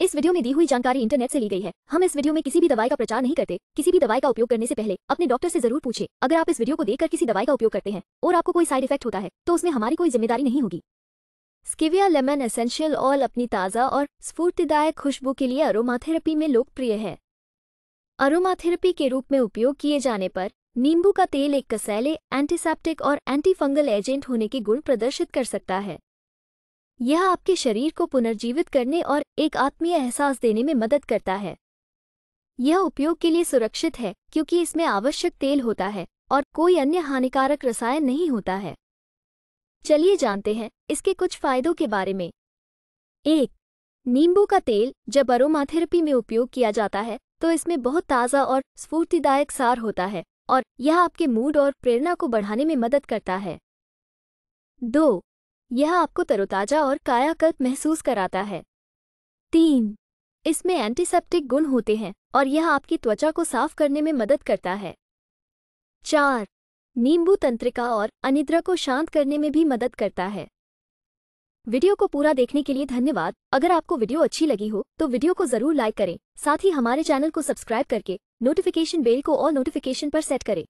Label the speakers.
Speaker 1: इस वीडियो में दी हुई जानकारी इंटरनेट से ली गई है हम इस वीडियो में किसी भी दवाई का प्रचार नहीं करते किसी भी दवाई का उपयोग करने से पहले अपने डॉक्टर से जरूर पूछे अगर आप इस वीडियो को देखकर किसी दवाई का उपयोग करते हैं और आपको कोई साइड इफेक्ट होता है तो उसमें हमारी कोई जिम्मेदारी नहीं होगी स्किविया लेमन एसेंशियल ऑयल अपनी ताज़ा और स्फूर्तिदायक खुशबू के लिए अरोमाथेरेपी में लोकप्रिय है अरोमाथेरेपी के रूप में उपयोग किए जाने पर नींबू का तेल एक कसैले एंटीसेप्टिक और एंटीफंगल एजेंट होने के गुण प्रदर्शित कर सकता है यह आपके शरीर को पुनर्जीवित करने और एक आत्मीय एहसास देने में मदद करता है यह उपयोग के लिए सुरक्षित है क्योंकि इसमें आवश्यक तेल होता है और कोई अन्य हानिकारक रसायन नहीं होता है चलिए जानते हैं इसके कुछ फायदों के बारे में एक नींबू का तेल जब अरोमाथेरेपी में उपयोग किया जाता है तो इसमें बहुत ताज़ा और स्फूर्तिदायक सार होता है और यह आपके मूड और प्रेरणा को बढ़ाने में मदद करता है दो यह आपको तरोताजा और कायाकल्प महसूस कराता है तीन इसमें एंटीसेप्टिक गुण होते हैं और यह आपकी त्वचा को साफ करने में मदद करता है चार नींबू तंत्रिका और अनिद्रा को शांत करने में भी मदद करता है वीडियो को पूरा देखने के लिए धन्यवाद अगर आपको वीडियो अच्छी लगी हो तो वीडियो को जरूर लाइक करें साथ ही हमारे चैनल को सब्सक्राइब करके नोटिफिकेशन बेल को और नोटिफिकेशन पर सेट करें